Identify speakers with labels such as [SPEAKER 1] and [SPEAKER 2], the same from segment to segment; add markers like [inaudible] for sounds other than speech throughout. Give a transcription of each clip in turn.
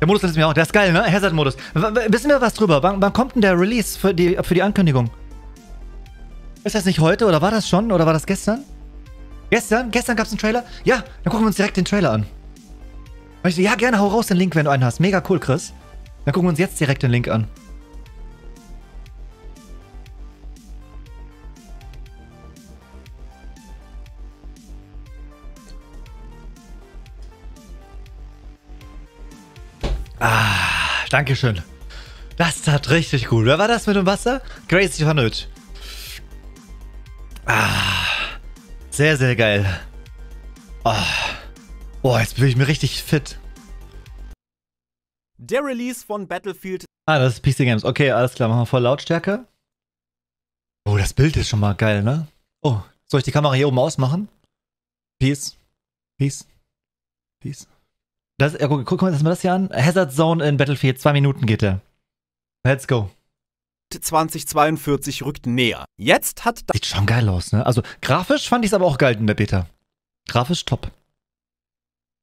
[SPEAKER 1] Der Modus ist mir auch. Der ist geil, ne? Hazard-Modus. Wissen wir was drüber? Wann, wann, kommt denn der Release für die, für die Ankündigung? Ist das nicht heute oder war das schon oder war das gestern? Gestern? Gestern gab es einen Trailer? Ja, dann gucken wir uns direkt den Trailer an. Ja, gerne hau raus den Link, wenn du einen hast. Mega cool, Chris. Dann gucken wir uns jetzt direkt den Link an. Ah, danke schön. Das tat richtig gut. Wer war das mit dem Wasser? Crazy Van Ah, sehr, sehr geil. Oh. Boah, jetzt bin ich mir richtig fit.
[SPEAKER 2] Der Release von Battlefield.
[SPEAKER 1] Ah, das ist PC Games. Okay, alles klar, machen wir voll Lautstärke. Oh, das Bild ist schon mal geil, ne? Oh, soll ich die Kamera hier oben ausmachen? Peace. Peace. Peace. Das, ja, guck, guck, guck mal das hier an. Hazard Zone in Battlefield, zwei Minuten geht er. Let's go.
[SPEAKER 2] 2042 rückt näher.
[SPEAKER 1] Jetzt hat Sieht schon geil aus, ne? Also grafisch fand ich es aber auch geil in der Beta. Grafisch top.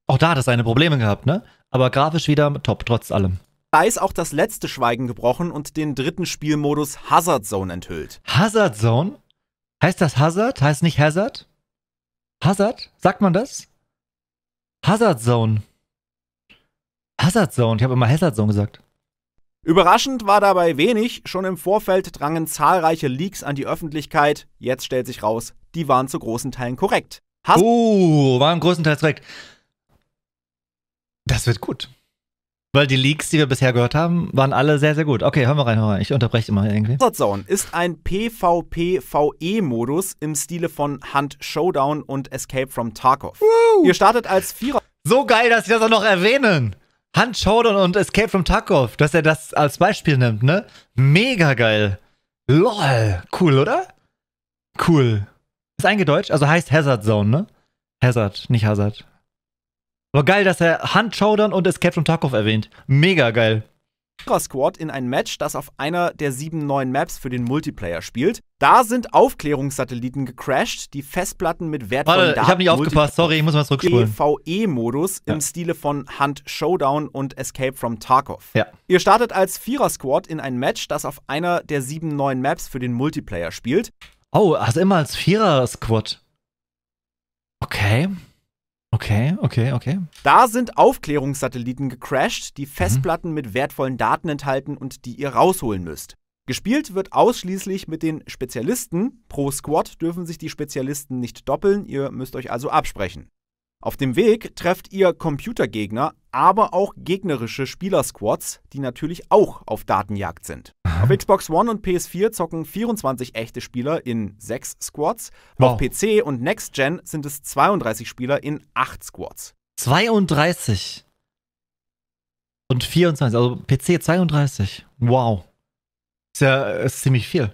[SPEAKER 1] Auch da hat es seine Probleme gehabt, ne? Aber grafisch wieder top, trotz allem.
[SPEAKER 2] Da ist auch das letzte Schweigen gebrochen und den dritten Spielmodus Hazard Zone enthüllt.
[SPEAKER 1] Hazard Zone? Heißt das Hazard? Heißt nicht Hazard? Hazard? Sagt man das? Hazard Zone. Hazard Zone, ich habe immer Hazard Zone gesagt.
[SPEAKER 2] Überraschend war dabei wenig, schon im Vorfeld drangen zahlreiche Leaks an die Öffentlichkeit, jetzt stellt sich raus, die waren zu großen Teilen korrekt. Has
[SPEAKER 1] oh, waren großenteils korrekt. Das wird gut. Weil die Leaks, die wir bisher gehört haben, waren alle sehr, sehr gut. Okay, hör mal rein, hören wir Ich unterbreche immer
[SPEAKER 2] irgendwie. Hazard Zone ist ein PvP-VE-Modus im Stile von Hunt Showdown und Escape from Tarkov. Woo! Ihr startet als Vierer. So geil, dass sie das auch noch erwähnen.
[SPEAKER 1] Hand Showdown und Escape from Tarkov, dass er das als Beispiel nimmt, ne? Mega geil. LOL. Cool, oder? Cool. Ist eingedeutscht, also heißt Hazard Zone, ne? Hazard, nicht Hazard. Aber geil, dass er Hand Showdown und Escape from Tarkov erwähnt. Mega geil.
[SPEAKER 2] Squad in ein Match, das auf einer der sieben neuen Maps für den Multiplayer spielt. Da sind Aufklärungssatelliten gecrashed, die Festplatten mit wertvollen Warte, Daten. Ich habe nicht aufgepasst,
[SPEAKER 1] sorry, ich muss mal zurückspulen.
[SPEAKER 2] PvE-Modus ja. im Stile von Hunt Showdown und Escape from Tarkov. Ja. Ihr startet als Vierer-Squad in ein Match, das auf einer der sieben neuen Maps für den Multiplayer spielt. Oh, also immer als Vierer-Squad. Okay.
[SPEAKER 1] Okay, okay, okay.
[SPEAKER 2] Da sind Aufklärungssatelliten gecrashed, die mhm. Festplatten mhm. mit wertvollen Daten enthalten und die ihr rausholen müsst. Gespielt wird ausschließlich mit den Spezialisten. Pro Squad dürfen sich die Spezialisten nicht doppeln, ihr müsst euch also absprechen. Auf dem Weg trefft ihr Computergegner, aber auch gegnerische Spielersquads, die natürlich auch auf Datenjagd sind. Auf Xbox One und PS4 zocken 24 echte Spieler in 6 Squads. Wow. Auf PC und Next Gen sind es 32 Spieler in 8 Squads.
[SPEAKER 1] 32
[SPEAKER 2] und 24, also PC 32. Wow. Ist ja ist ziemlich viel.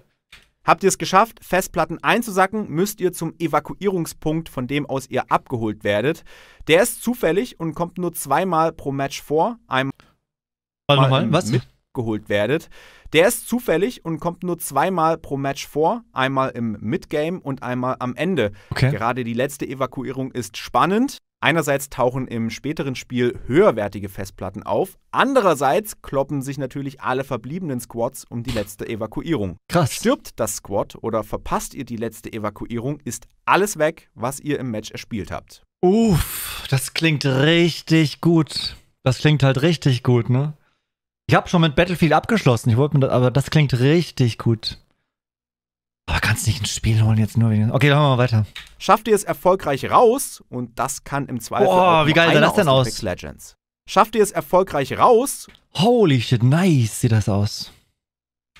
[SPEAKER 2] Habt ihr es geschafft, Festplatten einzusacken, müsst ihr zum Evakuierungspunkt, von dem aus ihr abgeholt werdet. Der ist zufällig und kommt nur zweimal pro Match vor. Einmal nochmal, was? mitgeholt werdet. Der ist zufällig und kommt nur zweimal pro Match vor, einmal im Midgame und einmal am Ende. Okay. Gerade die letzte Evakuierung ist spannend. Einerseits tauchen im späteren Spiel höherwertige Festplatten auf, andererseits kloppen sich natürlich alle verbliebenen Squads um die letzte Evakuierung. Krass. Stirbt das Squad oder verpasst ihr die letzte Evakuierung, ist alles weg, was ihr im Match erspielt habt.
[SPEAKER 1] Uff, das klingt richtig gut. Das klingt halt richtig gut, ne? Ich habe schon mit Battlefield abgeschlossen, ich wollte mir das, aber das klingt richtig gut. Aber kannst nicht ein Spiel holen jetzt nur wegen. Okay, dann machen wir weiter.
[SPEAKER 2] Schafft ihr es erfolgreich raus und das kann im Zweifel. Boah, wie geil sah das denn aus? Legends. Schafft ihr es erfolgreich raus?
[SPEAKER 1] Holy shit, nice sieht das aus.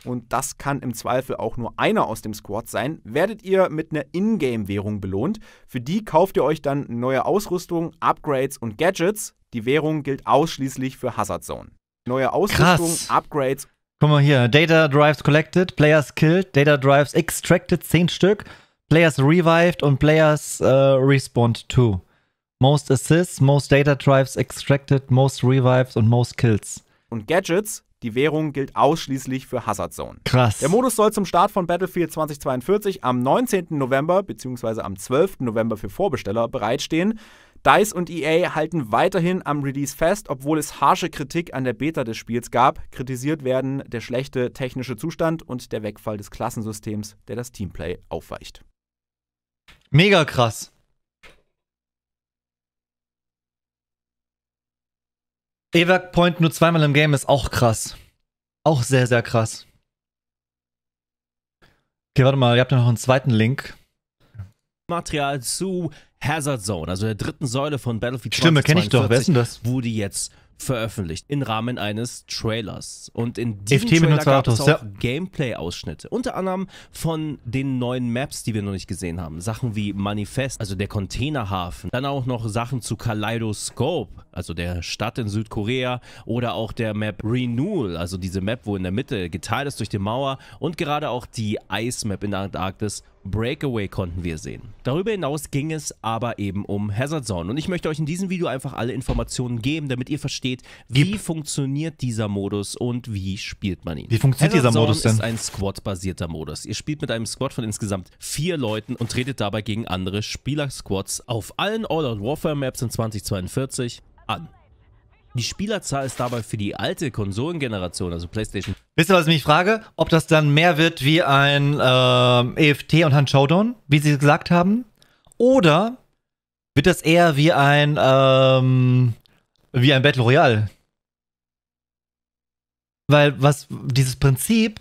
[SPEAKER 2] Und das kann im Zweifel auch nur einer aus dem Squad sein. Werdet ihr mit einer Ingame-Währung belohnt. Für die kauft ihr euch dann neue Ausrüstung, Upgrades und Gadgets. Die Währung gilt ausschließlich für Hazard Zone. Neue Ausrüstung, Krass. Upgrades
[SPEAKER 1] Guck mal hier, Data Drives Collected, Players Killed, Data Drives Extracted, 10 Stück, Players Revived und Players äh, Respawned 2. Most Assists, Most Data Drives Extracted, Most Revives und Most Kills.
[SPEAKER 2] Und Gadgets, die Währung gilt ausschließlich für Hazard Zone. Krass. Der Modus soll zum Start von Battlefield 2042 am 19. November bzw. am 12. November für Vorbesteller bereitstehen. DICE und EA halten weiterhin am Release fest, obwohl es harsche Kritik an der Beta des Spiels gab. Kritisiert werden der schlechte technische Zustand und der Wegfall des Klassensystems, der das Teamplay aufweicht.
[SPEAKER 1] Mega krass. Evac Point nur zweimal im Game ist auch krass. Auch sehr, sehr krass. Okay, warte mal, ihr habt ja noch einen zweiten Link.
[SPEAKER 3] Material zu Hazard Zone, also der dritten Säule von Battlefield Stimme, kenne ich doch. Wer ist denn das? Wurde jetzt veröffentlicht im Rahmen eines Trailers. Und in diesem FT Trailer gab es auch ja. Gameplay-Ausschnitte. Unter anderem von den neuen Maps, die wir noch nicht gesehen haben. Sachen wie Manifest, also der Containerhafen. Dann auch noch Sachen zu Kaleidoscope, also der Stadt in Südkorea. Oder auch der Map Renewal, also diese Map, wo in der Mitte geteilt ist durch die Mauer. Und gerade auch die Ice-Map in der Antarktis Breakaway konnten wir sehen. Darüber hinaus ging es aber eben um Hazard Zone und ich möchte euch in diesem Video einfach alle Informationen geben, damit ihr versteht, wie Gib. funktioniert dieser Modus und wie spielt man ihn. Wie funktioniert Hazard dieser Zone Modus denn? ist ein Squad-basierter Modus. Ihr spielt mit einem Squad von insgesamt vier Leuten und tretet dabei gegen andere Spieler-Squads auf allen All-Out-Warfare-Maps in 2042 an. Die Spielerzahl ist dabei für die alte Konsolengeneration, also PlayStation.
[SPEAKER 1] Wisst ihr, was ich mich frage? Ob das dann mehr wird wie ein äh, EFT und Hand Showdown, wie sie gesagt haben? Oder wird das eher wie ein, ähm, wie ein Battle Royale? Weil was dieses Prinzip,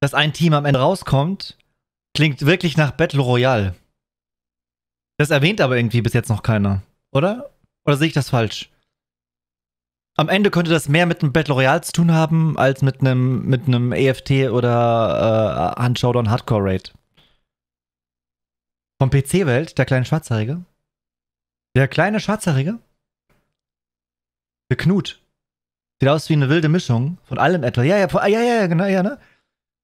[SPEAKER 1] dass ein Team am Ende rauskommt, klingt wirklich nach Battle Royale. Das erwähnt aber irgendwie bis jetzt noch keiner, oder? Oder sehe ich das falsch? Am Ende könnte das mehr mit einem Battle Royale zu tun haben, als mit einem, mit einem EFT oder äh, Hand Showdown Hardcore Raid. Vom PC-Welt, der kleine Schwarzhaarige. Der kleine Schwarzhaarige? Der Knut. Sieht aus wie eine wilde Mischung von allem etwa. Ja, ja, ja, ja, genau, ja, ne?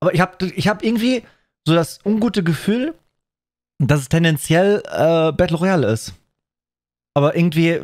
[SPEAKER 1] Aber ich hab, ich hab irgendwie so das ungute Gefühl, dass es tendenziell äh, Battle Royale ist. Aber irgendwie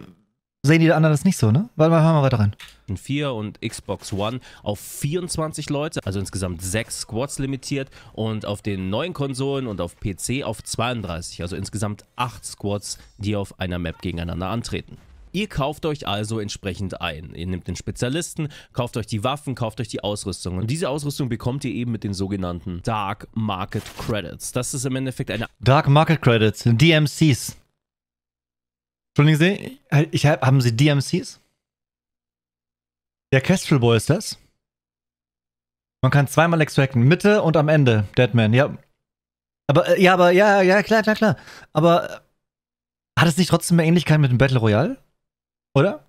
[SPEAKER 1] sehen die anderen das nicht so, ne? Warte mal, hör mal weiter rein.
[SPEAKER 3] 4 und Xbox One auf 24 Leute, also insgesamt 6 Squads limitiert und auf den neuen Konsolen und auf PC auf 32, also insgesamt 8 Squads, die auf einer Map gegeneinander antreten. Ihr kauft euch also entsprechend ein. Ihr nehmt den Spezialisten, kauft euch die Waffen, kauft euch die Ausrüstung. Und diese Ausrüstung bekommt ihr eben mit
[SPEAKER 1] den sogenannten Dark Market Credits. Das ist im Endeffekt eine... Dark Market Credits, DMCs. Entschuldigen Sie, äh, ich hab, haben Sie DMCs? Der Kestrel Boy ist das. Man kann zweimal extracten. Mitte und am Ende. Deadman, ja. Aber, äh, ja, aber, ja, ja, klar, klar, klar. Aber äh, hat es nicht trotzdem mehr Ähnlichkeit mit dem Battle Royale? Oder?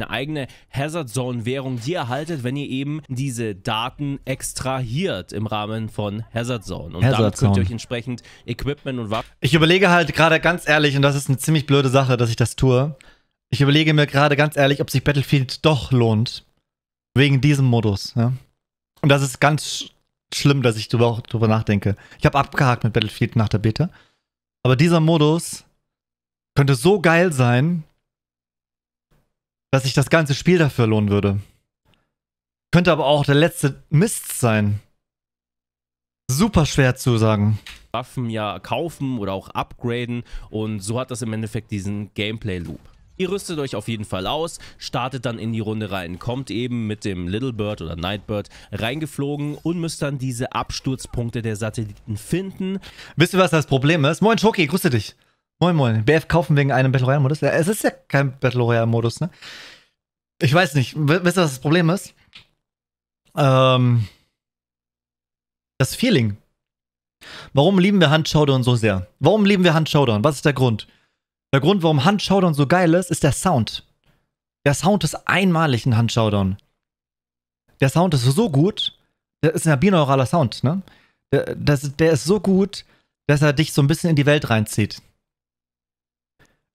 [SPEAKER 1] eine
[SPEAKER 3] eigene Hazard Zone Währung, die ihr haltet, wenn ihr eben diese Daten extrahiert
[SPEAKER 1] im Rahmen von Hazard Zone. Und Hazard damit könnt ihr euch entsprechend Equipment und Waffen. Ich überlege halt gerade ganz ehrlich, und das ist eine ziemlich blöde Sache, dass ich das tue. Ich überlege mir gerade ganz ehrlich, ob sich Battlefield doch lohnt. Wegen diesem Modus. Ja? Und das ist ganz sch schlimm, dass ich darüber, drüber nachdenke. Ich habe abgehakt mit Battlefield nach der Beta. Aber dieser Modus könnte so geil sein, dass sich das ganze Spiel dafür lohnen würde. Könnte aber auch der letzte Mist sein. Super schwer zu sagen.
[SPEAKER 3] Waffen ja kaufen oder auch upgraden und so hat das im Endeffekt diesen Gameplay-Loop. Ihr rüstet euch auf jeden Fall aus, startet dann in die Runde rein, kommt eben mit dem Little Bird oder Nightbird reingeflogen und müsst dann
[SPEAKER 1] diese Absturzpunkte der Satelliten finden. Wisst ihr, was das Problem ist? Moin Schoki, grüße dich. Moin, moin. BF kaufen wegen einem Battle Royale-Modus? Ja, es ist ja kein Battle Royale-Modus, ne? Ich weiß nicht. Wisst ihr, was das Problem ist? Ähm, das Feeling. Warum lieben wir Hand Showdown so sehr? Warum lieben wir Hand Showdown? Was ist der Grund? Der Grund, warum Hand Showdown so geil ist, ist der Sound. Der Sound ist einmalig in Hand Showdown. Der Sound ist so gut. Der ist ein binauraler Sound, ne? Der, der, der ist so gut, dass er dich so ein bisschen in die Welt reinzieht.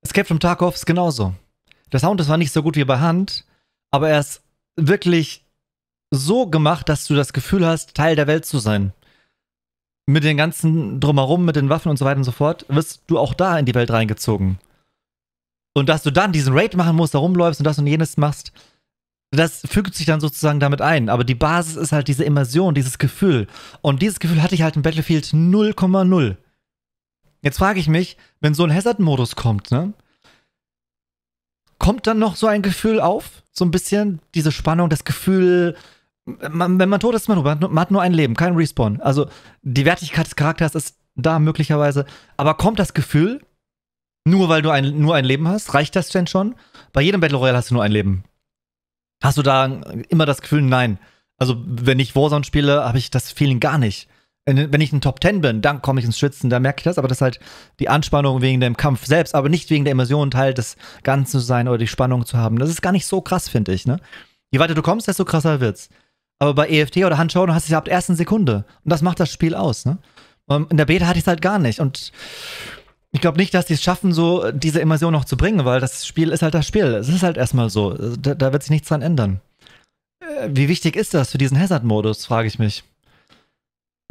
[SPEAKER 1] Escape from Tarkov ist genauso. Der Sound ist zwar nicht so gut wie bei Hand, aber er ist wirklich so gemacht, dass du das Gefühl hast, Teil der Welt zu sein. Mit den ganzen Drumherum, mit den Waffen und so weiter und so fort, wirst du auch da in die Welt reingezogen. Und dass du dann diesen Raid machen musst, da rumläufst und das und jenes machst, das fügt sich dann sozusagen damit ein. Aber die Basis ist halt diese Immersion, dieses Gefühl. Und dieses Gefühl hatte ich halt in Battlefield 0,0. Jetzt frage ich mich, wenn so ein Hazard-Modus kommt, ne? Kommt dann noch so ein Gefühl auf? So ein bisschen diese Spannung, das Gefühl, man, wenn man tot ist, man, man hat nur ein Leben, kein Respawn. Also die Wertigkeit des Charakters ist da möglicherweise. Aber kommt das Gefühl, nur weil du ein, nur ein Leben hast? Reicht das denn schon? Bei jedem Battle Royale hast du nur ein Leben. Hast du da immer das Gefühl, nein. Also, wenn ich Warzone spiele, habe ich das Feeling gar nicht wenn ich ein Top Ten bin, dann komme ich ins Schwitzen, da merke ich das, aber das ist halt die Anspannung wegen dem Kampf selbst, aber nicht wegen der Immersion Teil des Ganzen zu sein oder die Spannung zu haben. Das ist gar nicht so krass, finde ich, ne? Je weiter du kommst, desto krasser wird's. Aber bei EFT oder Handschuhen hast du es ab der ersten Sekunde. Und das macht das Spiel aus, ne? Ähm, in der Beta hatte ich es halt gar nicht. Und ich glaube nicht, dass die es schaffen, so diese Immersion noch zu bringen, weil das Spiel ist halt das Spiel. Es ist halt erstmal so. Da, da wird sich nichts dran ändern. Äh, wie wichtig ist das für diesen Hazard-Modus, frage ich mich.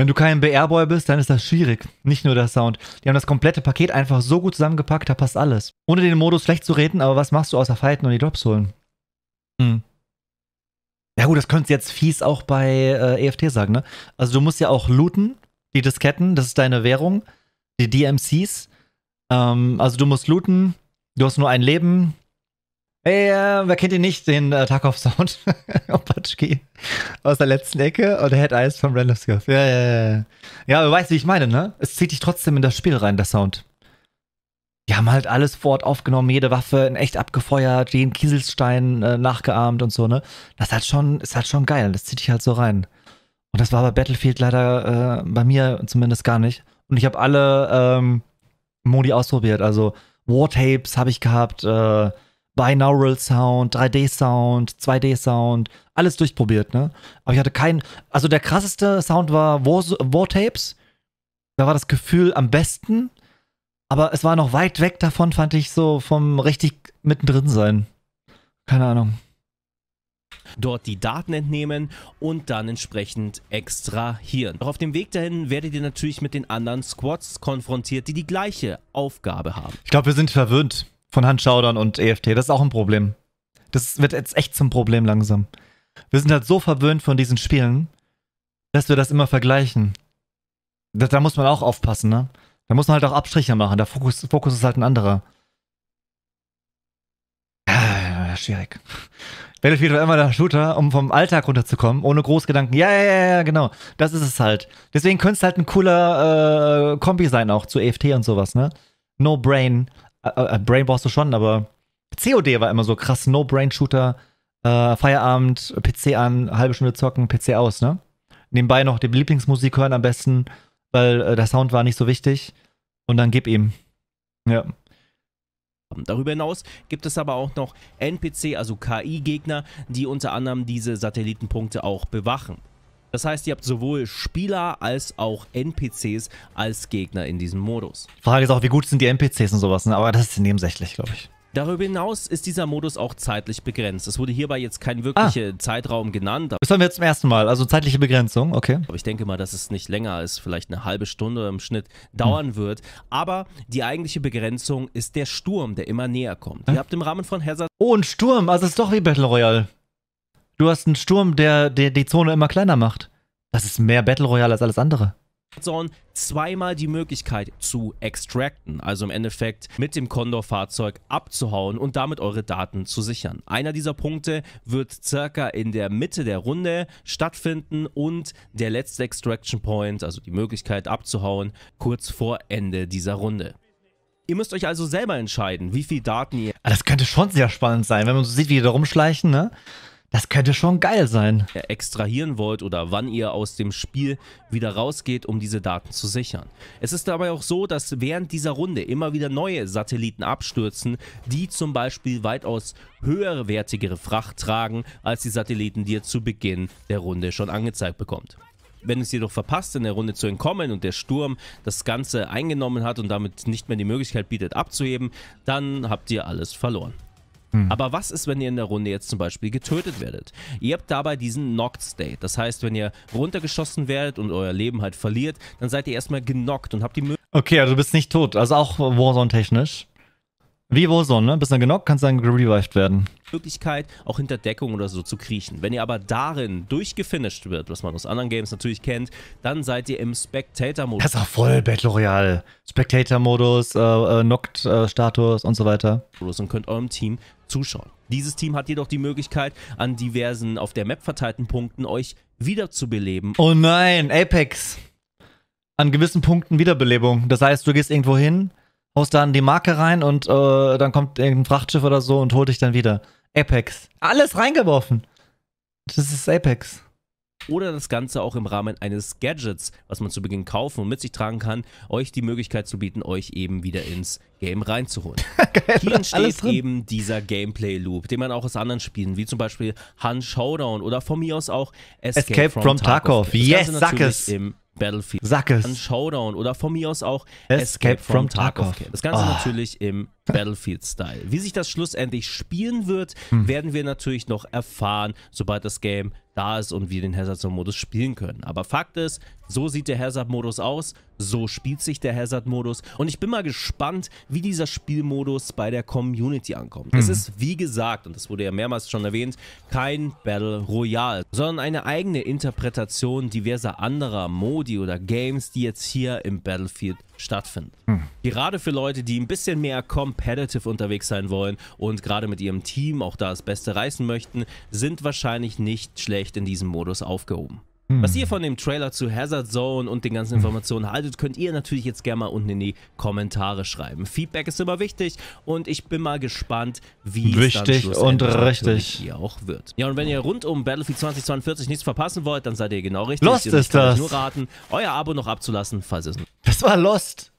[SPEAKER 1] Wenn du kein BR-Boy bist, dann ist das schwierig. Nicht nur der Sound. Die haben das komplette Paket einfach so gut zusammengepackt, da passt alles. Ohne den Modus schlecht zu reden, aber was machst du außer Fighten und die Drops holen? Hm. Ja gut, das könntest du jetzt fies auch bei äh, EFT sagen, ne? Also du musst ja auch looten, die Disketten, das ist deine Währung, die DMCs. Ähm, also du musst looten, du hast nur ein Leben, Hey, äh, wer kennt ihn nicht, den äh, Tarkov Sound? Opatschki. [laughs] Aus der letzten Ecke und oh, Head Eyes vom Random Scuff. Ja, ja, ja. Ja, du weißt, wie ich meine, ne? Es zieht dich trotzdem in das Spiel rein, der Sound. Die haben halt alles vor Ort aufgenommen, jede Waffe in echt abgefeuert, jeden Kieselstein äh, nachgeahmt und so, ne? Das hat schon, ist halt schon geil. Das zieht dich halt so rein. Und das war bei Battlefield leider äh, bei mir zumindest gar nicht. Und ich habe alle ähm, Modi ausprobiert. Also War Tapes habe ich gehabt, äh, Binaural Sound, 3D Sound, 2D Sound, alles durchprobiert, ne? Aber ich hatte keinen, also der krasseste Sound war War, War Tapes. Da war das Gefühl am besten, aber es war noch weit weg davon, fand ich so vom richtig mittendrin sein. Keine Ahnung
[SPEAKER 3] dort die Daten entnehmen und dann entsprechend extrahieren. Doch auf dem Weg dahin werdet ihr natürlich mit den anderen Squads konfrontiert, die die gleiche Aufgabe
[SPEAKER 1] haben. Ich glaube, wir sind verwöhnt von Handschaudern und EFT. Das ist auch ein Problem. Das wird jetzt echt zum Problem langsam. Wir sind halt so verwöhnt von diesen Spielen, dass wir das immer vergleichen. Da, da muss man auch aufpassen, ne? Da muss man halt auch Abstriche machen. Der Fokus, Fokus ist halt ein anderer. Ah, ja, schwierig. Battlefield war immer der Shooter, um vom Alltag runterzukommen, ohne Großgedanken. Ja, ja, ja, ja, genau. Das ist es halt. Deswegen könnte es halt ein cooler äh, Kombi sein, auch zu EFT und sowas, ne? No Brain. Äh, äh, Brain brauchst du schon, aber COD war immer so krass No-Brain-Shooter, äh, Feierabend, PC an, halbe Stunde zocken, PC aus, ne? Nebenbei noch die Lieblingsmusik hören am besten, weil äh, der Sound war nicht so wichtig. Und dann gib ihm. Ja.
[SPEAKER 3] Darüber hinaus gibt es aber auch noch NPC, also KI-Gegner, die unter anderem diese Satellitenpunkte auch bewachen. Das heißt, ihr habt sowohl Spieler als auch NPCs als Gegner in diesem Modus.
[SPEAKER 1] Frage ist auch, wie gut sind die NPCs und sowas, ne? aber das ist nebensächlich, glaube ich.
[SPEAKER 3] Darüber hinaus ist dieser Modus auch zeitlich begrenzt. Es wurde hierbei jetzt kein wirklicher ah. Zeitraum genannt. Das
[SPEAKER 1] haben wir jetzt zum ersten Mal, also zeitliche Begrenzung, okay. Aber
[SPEAKER 3] ich denke mal, dass es nicht länger als vielleicht eine halbe Stunde im Schnitt dauern hm. wird. Aber die eigentliche
[SPEAKER 1] Begrenzung ist der Sturm, der immer näher kommt. Hm? Ihr habt im Rahmen von Hazard... Oh, ein Sturm, also es ist doch wie Battle Royale. Du hast einen Sturm, der, der die Zone immer kleiner macht. Das ist mehr Battle Royale als alles andere.
[SPEAKER 3] Zone zweimal die Möglichkeit zu extracten, also im Endeffekt mit dem Condor-Fahrzeug abzuhauen und damit eure Daten zu sichern. Einer dieser Punkte wird circa in der Mitte der Runde stattfinden und der letzte Extraction Point, also die Möglichkeit abzuhauen, kurz vor Ende dieser Runde. Ihr müsst euch also selber entscheiden, wie viel Daten ihr... Ah, das könnte schon sehr spannend sein, wenn man so sieht, wie die da rumschleichen,
[SPEAKER 1] ne? Das könnte schon geil sein.
[SPEAKER 3] Extrahieren wollt oder wann ihr aus dem Spiel wieder rausgeht, um diese Daten zu sichern. Es ist dabei auch so, dass während dieser Runde immer wieder neue Satelliten abstürzen, die zum Beispiel weitaus höhere wertigere Fracht tragen, als die Satelliten, die ihr zu Beginn der Runde schon angezeigt bekommt. Wenn es jedoch verpasst, in der Runde zu entkommen und der Sturm das Ganze eingenommen hat und damit nicht mehr die Möglichkeit bietet abzuheben, dann habt ihr alles verloren. Hm. Aber was ist, wenn ihr in der Runde jetzt zum Beispiel getötet werdet? Ihr habt dabei diesen Knocked State. Das heißt, wenn ihr runtergeschossen werdet und euer Leben halt verliert, dann seid ihr
[SPEAKER 1] erstmal genockt und habt die Möglichkeit. Okay, also du bist nicht tot. Also auch Warzone-technisch. Wie Warzone, ne? Bist dann genockt, kannst dann gerevived werden. Möglichkeit, auch hinter
[SPEAKER 3] Deckung oder so zu kriechen. Wenn ihr aber darin durchgefinisht wird, was man aus anderen Games natürlich kennt, dann seid ihr im Spectator-Modus. Das ist auch
[SPEAKER 1] voll Battle Royale. Spectator-Modus, äh, Knocked-Status äh, äh, und so weiter. Und könnt eurem Team zuschauen.
[SPEAKER 3] Dieses Team hat jedoch die Möglichkeit, an diversen auf der Map verteilten Punkten euch wiederzubeleben.
[SPEAKER 1] Oh nein, Apex. An gewissen Punkten Wiederbelebung. Das heißt, du gehst irgendwo hin, haust da an die Marke rein und äh, dann kommt irgendein Frachtschiff oder so und holt dich dann wieder. Apex. Alles reingeworfen. Das ist Apex.
[SPEAKER 3] Oder das Ganze auch im Rahmen eines Gadgets, was man zu Beginn kaufen und mit sich tragen kann, euch die Möglichkeit zu bieten, euch eben wieder ins Game reinzuholen. [laughs] Geil, Hier entsteht eben dieser Gameplay-Loop, den man auch aus anderen Spielen, wie zum Beispiel Han Showdown oder von mir aus auch Escape, Escape from, from Tarkov. Tarkov. Yes, sag es! Im Battlefield. Sack es. Ein Showdown oder von mir aus auch Escape, Escape from, from Tarkov. Tarkov. Das Ganze oh. natürlich im Battlefield-Style. Wie sich das schlussendlich spielen wird, hm. werden wir natürlich noch erfahren, sobald das Game da ist und wir den Hazard Zone Modus spielen können. Aber Fakt ist, so sieht der Hazard Modus aus, so spielt sich der Hazard Modus und ich bin mal gespannt, wie dieser Spielmodus bei der Community ankommt. Mhm. Es hm. ist wie gesagt, und das wurde ja mehrmals schon erwähnt, kein Battle Royale, sondern eine eigene Interpretation diverser anderer Modi oder Games, die jetzt hier im Battlefield stattfinden. Mhm. Gerade für Leute, die ein bisschen mehr kommen competitive unterwegs sein wollen und gerade mit ihrem Team auch da das Beste reißen möchten, sind wahrscheinlich nicht schlecht in diesem Modus aufgehoben. Hm. Was ihr von dem Trailer zu Hazard Zone und den ganzen hm. Informationen haltet, könnt ihr natürlich jetzt gerne mal unten in die Kommentare schreiben. Feedback ist immer wichtig und ich bin mal gespannt, wie wichtig es dann und richtig hier auch wird. Ja, und wenn ihr rund um Battlefield 2042 nichts verpassen wollt, dann seid ihr genau richtig. Lost ihr ist das. Euch nur raten, euer Abo noch abzulassen, falls es.
[SPEAKER 1] Das war Lost.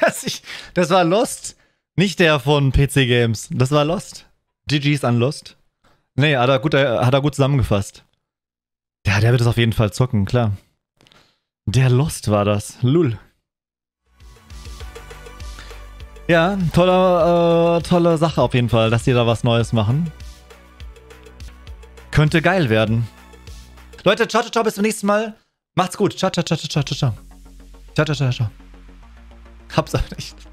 [SPEAKER 1] Das, [laughs] ich, das war Lost. Nicht der von PC Games. Das war Lost. GG's an Lost. Nee, hat er gut, äh, hat er gut zusammengefasst. Ja, der wird es auf jeden Fall zocken, klar. Der Lost war das. Lul. Ja, tolle, äh, tolle Sache auf jeden Fall, dass die da was Neues machen. Könnte geil werden. Leute, ciao, ciao, ciao, bis zum nächsten Mal. Macht's gut. Ciao, ciao, ciao, ciao, ciao, ciao. Ciao, ciao, ciao, ciao. Hab's auch nicht.